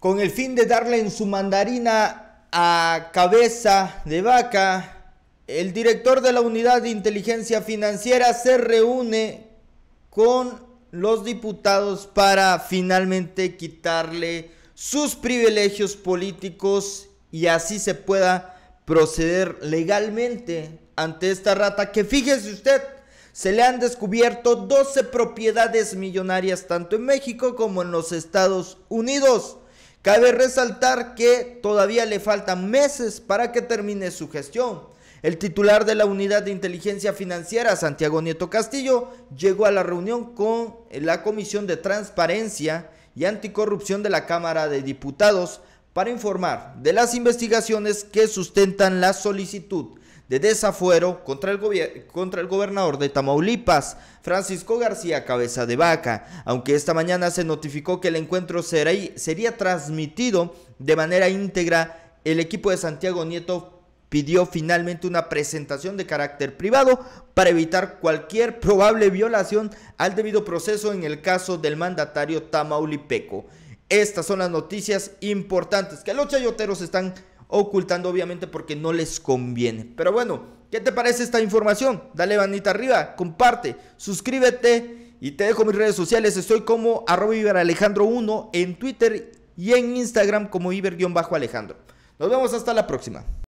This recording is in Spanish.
con el fin de darle en su mandarina a cabeza de vaca, el director de la Unidad de Inteligencia Financiera se reúne con los diputados para finalmente quitarle sus privilegios políticos y así se pueda proceder legalmente ante esta rata que fíjese usted, se le han descubierto 12 propiedades millonarias tanto en México como en los Estados Unidos. Cabe resaltar que todavía le faltan meses para que termine su gestión. El titular de la Unidad de Inteligencia Financiera, Santiago Nieto Castillo, llegó a la reunión con la Comisión de Transparencia y Anticorrupción de la Cámara de Diputados para informar de las investigaciones que sustentan la solicitud de desafuero contra el, contra el gobernador de Tamaulipas, Francisco García Cabeza de Vaca, aunque esta mañana se notificó que el encuentro sería transmitido de manera íntegra, el equipo de Santiago Nieto pidió finalmente una presentación de carácter privado para evitar cualquier probable violación al debido proceso en el caso del mandatario tamaulipeco. Estas son las noticias importantes que los chayoteros están ocultando obviamente porque no les conviene. Pero bueno, ¿qué te parece esta información? Dale manita arriba, comparte, suscríbete y te dejo mis redes sociales. Estoy como arroba Iberalejandro1 en Twitter y en Instagram como Iber-Alejandro. Nos vemos hasta la próxima.